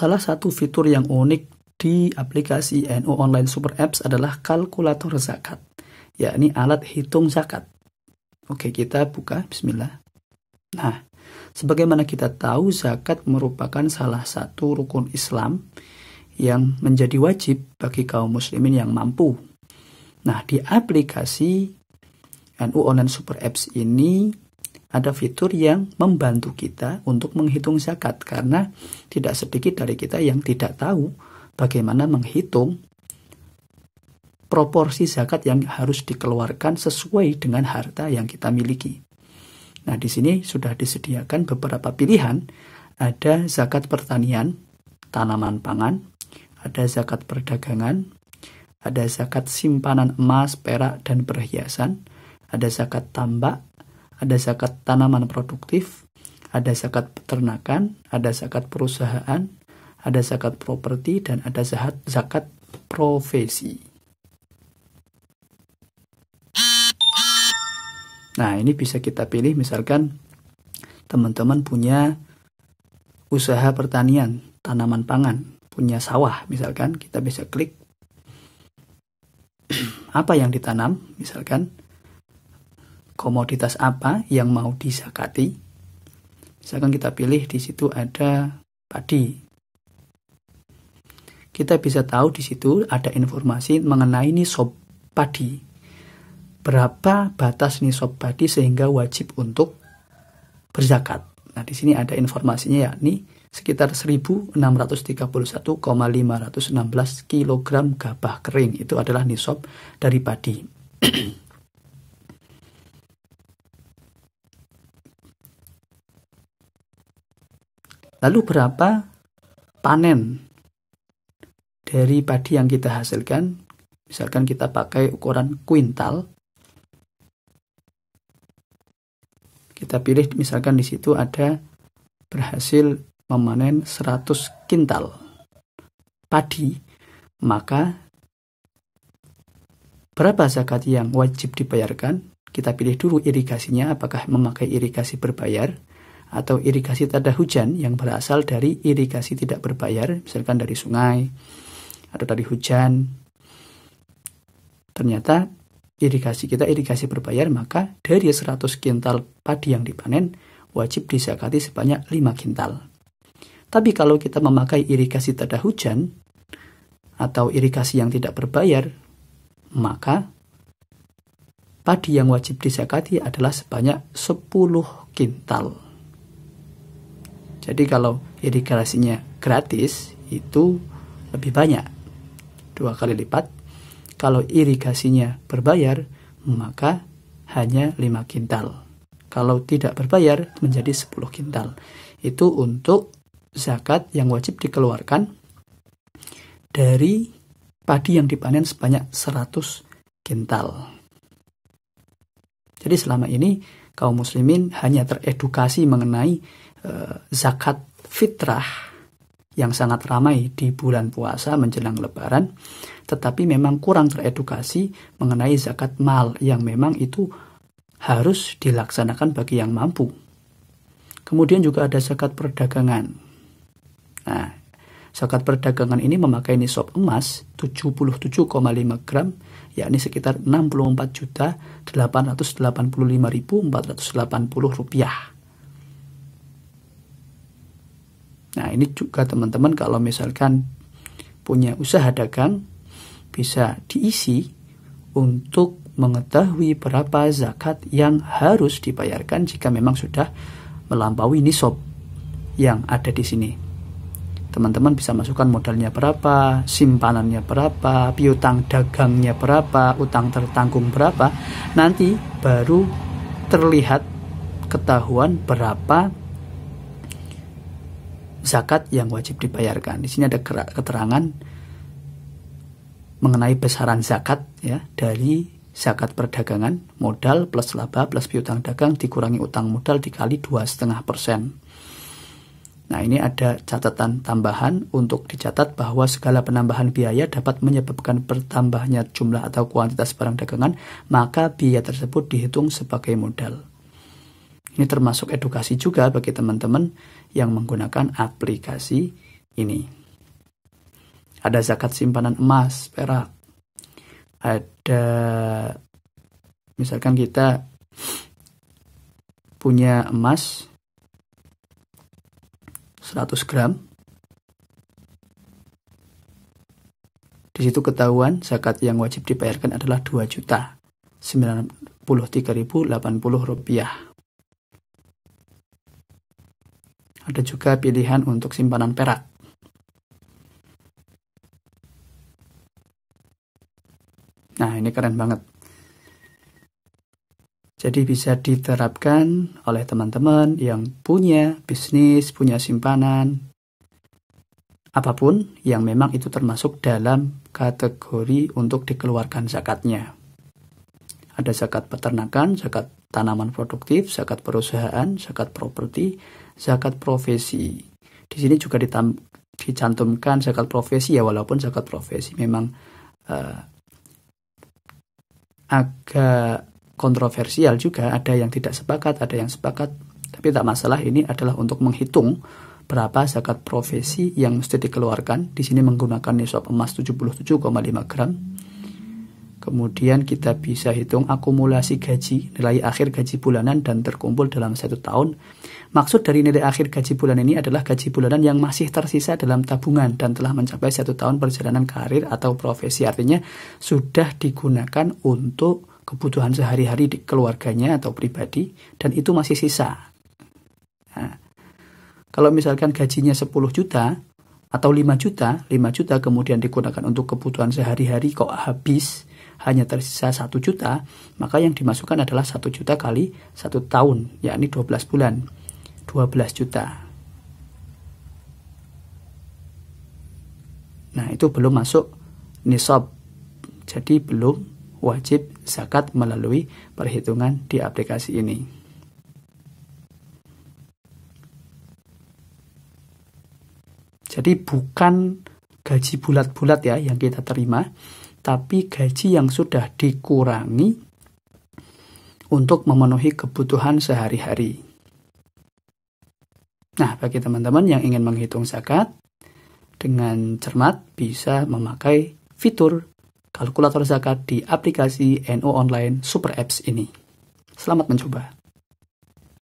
Salah satu fitur yang unik di aplikasi NU Online Super Apps adalah kalkulator zakat, yakni alat hitung zakat. Oke, kita buka. Bismillah. Nah, sebagaimana kita tahu, zakat merupakan salah satu rukun Islam yang menjadi wajib bagi kaum muslimin yang mampu. Nah, di aplikasi NU Online Super Apps ini ada fitur yang membantu kita untuk menghitung zakat karena tidak sedikit dari kita yang tidak tahu bagaimana menghitung proporsi zakat yang harus dikeluarkan sesuai dengan harta yang kita miliki. Nah, di sini sudah disediakan beberapa pilihan. Ada zakat pertanian, tanaman pangan, ada zakat perdagangan, ada zakat simpanan emas, perak, dan perhiasan, ada zakat tambak, ada zakat tanaman produktif, ada zakat peternakan, ada zakat perusahaan, ada zakat properti, dan ada zakat, zakat profesi. Nah, ini bisa kita pilih misalkan teman-teman punya usaha pertanian, tanaman pangan, punya sawah misalkan, kita bisa klik apa yang ditanam misalkan komoditas apa yang mau disakati? Misalkan kita pilih di situ ada padi. Kita bisa tahu di situ ada informasi mengenai nisob padi. Berapa batas nisob padi sehingga wajib untuk berzakat. Nah, di sini ada informasinya yakni sekitar 1631,516 kg gabah kering itu adalah nisob dari padi. Lalu berapa panen dari padi yang kita hasilkan? Misalkan kita pakai ukuran kuintal. Kita pilih misalkan di situ ada berhasil memanen 100 kintal padi, maka berapa zakat yang wajib dibayarkan? Kita pilih dulu irigasinya, apakah memakai irigasi berbayar atau irigasi tanda hujan yang berasal dari irigasi tidak berbayar, misalkan dari sungai atau dari hujan. Ternyata irigasi kita irigasi berbayar, maka dari 100 kintal padi yang dipanen wajib disekati sebanyak 5 kintal. Tapi kalau kita memakai irigasi tanda hujan atau irigasi yang tidak berbayar, maka padi yang wajib disekati adalah sebanyak 10 kintal. Jadi kalau irigasinya ya gratis itu lebih banyak, dua kali lipat. Kalau irigasinya berbayar, maka hanya lima kintal. Kalau tidak berbayar, menjadi sepuluh kintal. Itu untuk zakat yang wajib dikeluarkan dari padi yang dipanen sebanyak 100 kintal. Jadi selama ini kaum muslimin hanya teredukasi mengenai e, zakat fitrah yang sangat ramai di bulan puasa menjelang lebaran, tetapi memang kurang teredukasi mengenai zakat mal yang memang itu harus dilaksanakan bagi yang mampu. Kemudian juga ada zakat perdagangan. Nah, Zakat perdagangan ini memakai nisab emas 77,5 gram, yakni sekitar 64 juta 885.480 rupiah. Nah ini juga teman-teman kalau misalkan punya usaha dagang bisa diisi untuk mengetahui berapa zakat yang harus dibayarkan jika memang sudah melampaui nisab yang ada di sini teman-teman bisa masukkan modalnya berapa, simpanannya berapa, piutang dagangnya berapa, utang tertanggung berapa. Nanti baru terlihat ketahuan berapa zakat yang wajib dibayarkan. Di sini ada keterangan mengenai besaran zakat ya dari zakat perdagangan modal plus laba plus piutang dagang dikurangi utang modal dikali dua setengah persen Nah, ini ada catatan tambahan untuk dicatat bahwa segala penambahan biaya dapat menyebabkan bertambahnya jumlah atau kuantitas barang dagangan, maka biaya tersebut dihitung sebagai modal. Ini termasuk edukasi juga bagi teman-teman yang menggunakan aplikasi ini. Ada zakat simpanan emas, perak. Ada misalkan kita punya emas 100 gram. Di situ ketahuan zakat yang wajib dibayarkan adalah 2 juta 93.080 rupiah. Ada juga pilihan untuk simpanan perak. Nah, ini keren banget. Jadi bisa diterapkan oleh teman-teman yang punya bisnis, punya simpanan, apapun yang memang itu termasuk dalam kategori untuk dikeluarkan zakatnya. Ada zakat peternakan, zakat tanaman produktif, zakat perusahaan, zakat properti, zakat profesi. Di sini juga dicantumkan zakat profesi ya walaupun zakat profesi memang uh, agak kontroversial juga, ada yang tidak sepakat, ada yang sepakat. Tapi tak masalah ini adalah untuk menghitung berapa zakat profesi yang mesti dikeluarkan. Di sini menggunakan nisab emas 77,5 gram. Kemudian kita bisa hitung akumulasi gaji, nilai akhir gaji bulanan dan terkumpul dalam satu tahun. Maksud dari nilai akhir gaji bulan ini adalah gaji bulanan yang masih tersisa dalam tabungan dan telah mencapai satu tahun perjalanan karir atau profesi. Artinya sudah digunakan untuk kebutuhan sehari-hari di keluarganya atau pribadi dan itu masih sisa. Nah, kalau misalkan gajinya 10 juta atau 5 juta, 5 juta kemudian digunakan untuk kebutuhan sehari-hari kok habis hanya tersisa 1 juta, maka yang dimasukkan adalah 1 juta kali 1 tahun, yakni 12 bulan. 12 juta. Nah, itu belum masuk nisab. Jadi belum wajib zakat melalui perhitungan di aplikasi ini. Jadi bukan gaji bulat-bulat ya yang kita terima, tapi gaji yang sudah dikurangi untuk memenuhi kebutuhan sehari-hari. Nah, bagi teman-teman yang ingin menghitung zakat dengan cermat bisa memakai fitur kalkulator zakat di aplikasi NU Online Super Apps ini. Selamat mencoba.